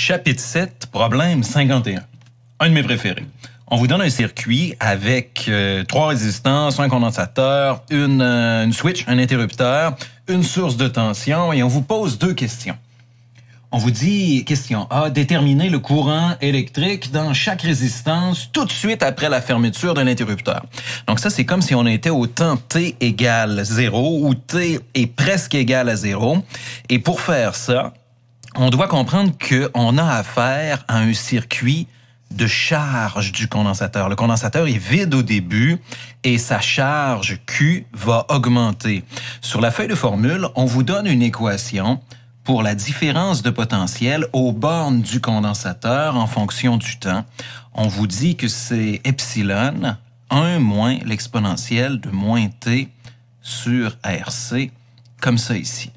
Chapitre 7, problème 51. Un de mes préférés. On vous donne un circuit avec euh, trois résistances, un condensateur, euh, une, switch, un interrupteur, une source de tension et on vous pose deux questions. On vous dit, question A, déterminer le courant électrique dans chaque résistance tout de suite après la fermeture de l'interrupteur. Donc ça, c'est comme si on était au temps T égale 0 ou T est presque égal à 0. Et pour faire ça, on doit comprendre qu'on a affaire à un circuit de charge du condensateur. Le condensateur est vide au début et sa charge Q va augmenter. Sur la feuille de formule, on vous donne une équation pour la différence de potentiel aux bornes du condensateur en fonction du temps. On vous dit que c'est epsilon 1 moins l'exponentielle de moins t sur RC, comme ça ici.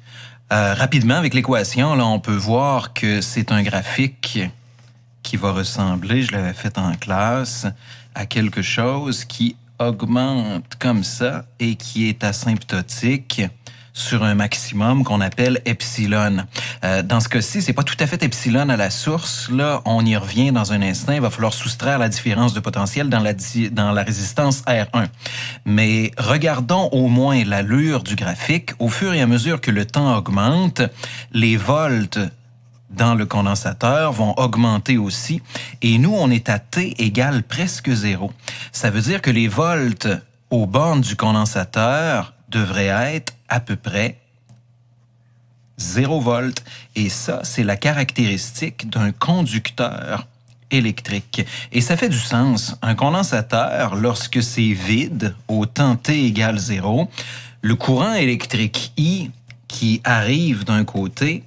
Euh, rapidement, avec l'équation, là, on peut voir que c'est un graphique qui va ressembler, je l'avais fait en classe, à quelque chose qui augmente comme ça et qui est asymptotique sur un maximum qu'on appelle epsilon. Euh, dans ce cas-ci, c'est pas tout à fait epsilon à la source. Là, on y revient dans un instant. Il va falloir soustraire la différence de potentiel dans la, dans la résistance R1. Mais regardons au moins l'allure du graphique. Au fur et à mesure que le temps augmente, les volts dans le condensateur vont augmenter aussi. Et nous, on est à T égale presque zéro. Ça veut dire que les volts aux bornes du condensateur devraient être à peu près 0 volts. Et ça, c'est la caractéristique d'un conducteur électrique. Et ça fait du sens. Un condensateur, lorsque c'est vide, au temps T égale 0, le courant électrique I qui arrive d'un côté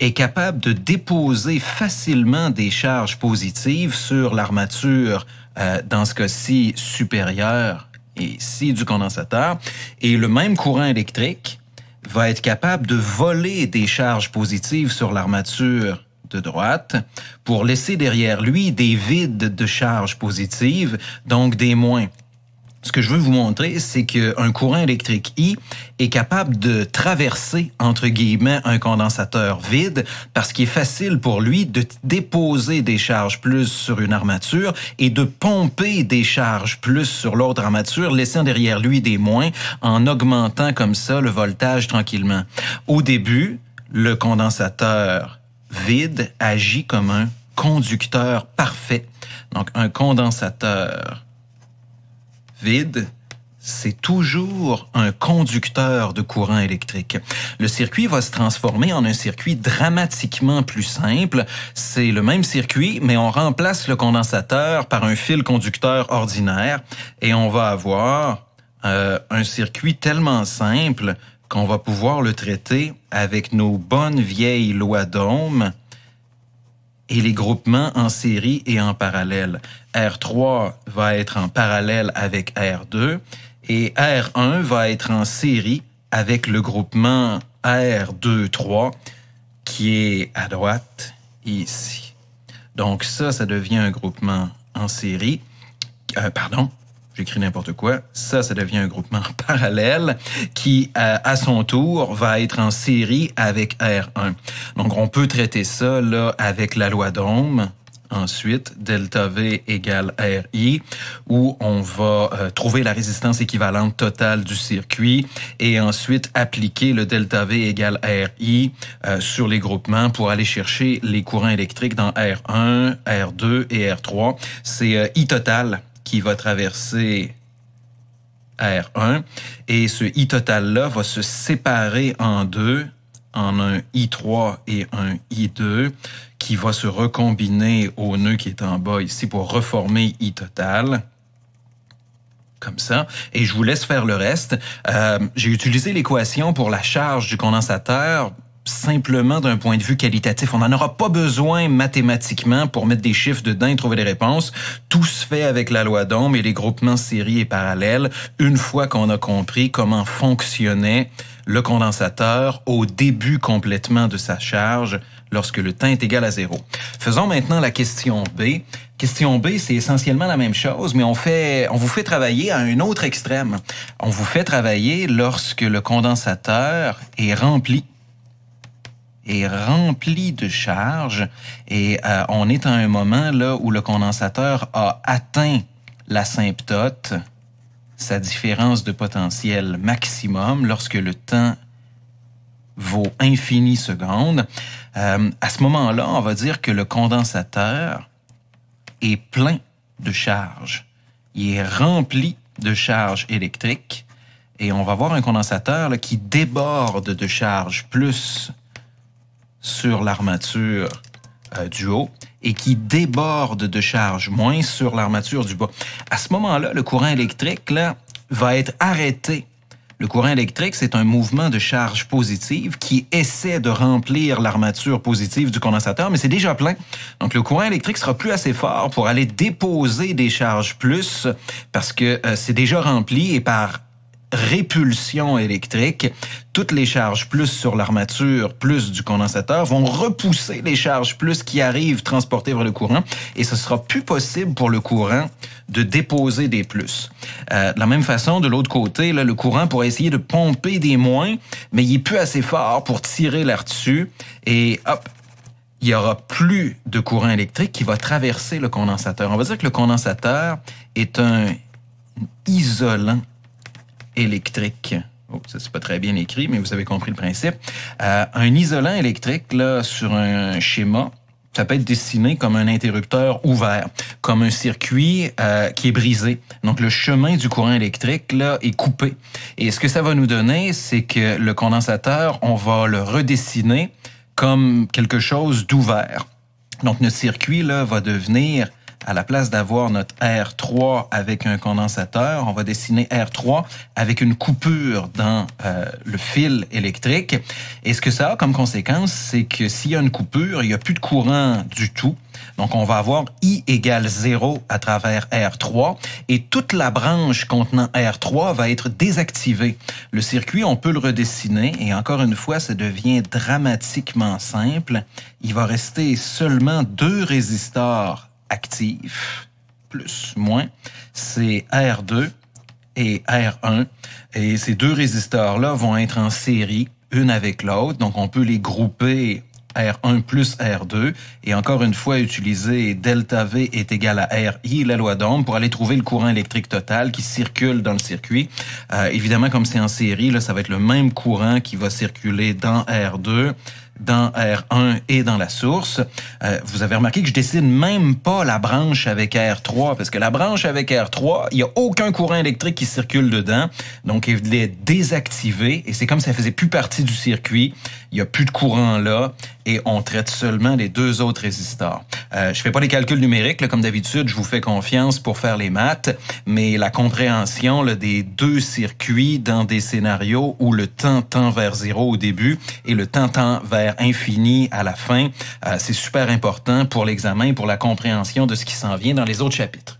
est capable de déposer facilement des charges positives sur l'armature, euh, dans ce cas-ci supérieure ici du condensateur. Et le même courant électrique va être capable de voler des charges positives sur l'armature de droite pour laisser derrière lui des vides de charges positives, donc des moins ce que je veux vous montrer, c'est qu'un courant électrique I est capable de traverser, entre guillemets, un condensateur vide parce qu'il est facile pour lui de déposer des charges plus sur une armature et de pomper des charges plus sur l'autre armature, laissant derrière lui des moins en augmentant comme ça le voltage tranquillement. Au début, le condensateur vide agit comme un conducteur parfait. Donc, un condensateur vide, c'est toujours un conducteur de courant électrique. Le circuit va se transformer en un circuit dramatiquement plus simple. C'est le même circuit, mais on remplace le condensateur par un fil conducteur ordinaire et on va avoir euh, un circuit tellement simple qu'on va pouvoir le traiter avec nos bonnes vieilles lois d'Ohm et les groupements en série et en parallèle. R3 va être en parallèle avec R2 et R1 va être en série avec le groupement R2-3 qui est à droite ici. Donc ça, ça devient un groupement en série. Euh, pardon, j'écris n'importe quoi, ça, ça devient un groupement parallèle qui, euh, à, son tour, va être en série avec R1. Donc, on peut traiter ça là, avec la loi d'Ohm, ensuite delta V égale RI, où on va euh, trouver la résistance équivalente totale du circuit et ensuite appliquer le delta V égale RI euh, sur les groupements pour aller chercher les courants électriques dans R1, R2 et R3. C'est I total qui va traverser R1 et ce I total-là va se séparer en deux, en un I3 et un I2 qui va se recombiner au nœud qui est en bas ici pour reformer I total comme ça, et je vous laisse faire le reste. Euh, j'ai utilisé l'équation pour la charge du condensateur simplement d'un point de vue qualitatif. On n'en aura pas besoin mathématiquement pour mettre des chiffres dedans et trouver des réponses. Tout se fait avec la loi d'Ohm et les groupements séries et parallèles une fois qu'on a compris comment fonctionnait le condensateur au début complètement de sa charge lorsque le temps est égal à zéro. Faisons maintenant la question B. Question B, c'est essentiellement la même chose, mais on fait, on vous fait travailler à un autre extrême. On vous fait travailler lorsque le condensateur est rempli est rempli de charge et euh, on est à un moment là où le condensateur a atteint la l'asymptote, sa différence de potentiel maximum lorsque le temps vaut infinie seconde. Euh, à ce moment-là, on va dire que le condensateur est plein de charge. Il est rempli de charge électrique et on va voir un condensateur qui déborde de charge plus sur l'armature euh, du haut et qui déborde de charge moins sur l'armature du bas. À ce moment-là, le courant électrique là, va être arrêté. Le courant électrique, c'est un mouvement de charge positive qui essaie de remplir l'armature positive du condensateur, mais c'est déjà plein. Donc le courant électrique sera plus assez fort pour aller déposer des charges plus parce que euh, c'est déjà rempli et par répulsion électrique. Toutes les charges plus sur l'armature, plus du condensateur, vont repousser les charges plus qui arrivent transportées vers le courant, et ce sera plus possible pour le courant de déposer des plus. Euh, de la même façon, de l'autre côté, là, le courant pourrait essayer de pomper des moins, mais il est plus assez fort pour tirer là-dessus, et hop, il y aura plus de courant électrique qui va traverser le condensateur. On va dire que le condensateur est un isolant électrique. Ça c'est pas très bien écrit, mais vous avez compris le principe. Euh, un isolant électrique, là, sur un schéma, ça peut être dessiné comme un interrupteur ouvert, comme un circuit euh, qui est brisé. Donc le chemin du courant électrique là est coupé. Et ce que ça va nous donner, c'est que le condensateur, on va le redessiner comme quelque chose d'ouvert. Donc notre circuit là va devenir à la place d'avoir notre R3 avec un condensateur, on va dessiner R3 avec une coupure dans euh, le fil électrique. Et ce que ça a comme conséquence, c'est que s'il y a une coupure, il n'y a plus de courant du tout. Donc, on va avoir I égale 0 à travers R3 et toute la branche contenant R3 va être désactivée. Le circuit, on peut le redessiner et encore une fois, ça devient dramatiquement simple. Il va rester seulement deux résistors actif, plus, moins, c'est R2 et R1. Et ces deux résistors là vont être en série, une avec l'autre. Donc, on peut les grouper R1 plus R2 et encore une fois utiliser delta V est égal à RI, la loi d'Ohm, pour aller trouver le courant électrique total qui circule dans le circuit. Euh, évidemment, comme c'est en série, là, ça va être le même courant qui va circuler dans R2 dans R1 et dans la source. Euh, vous avez remarqué que je dessine même pas la branche avec R3, parce que la branche avec R3, il n'y a aucun courant électrique qui circule dedans. Donc, il est désactivé et c'est comme ça faisait plus partie du circuit. Il n'y a plus de courant là et on traite seulement les deux autres résistors. Euh, je fais pas les calculs numériques, là, comme d'habitude, je vous fais confiance pour faire les maths, mais la compréhension là, des deux circuits dans des scénarios où le temps tend vers zéro au début et le temps tend vers infini à la fin, euh, c'est super important pour l'examen et pour la compréhension de ce qui s'en vient dans les autres chapitres.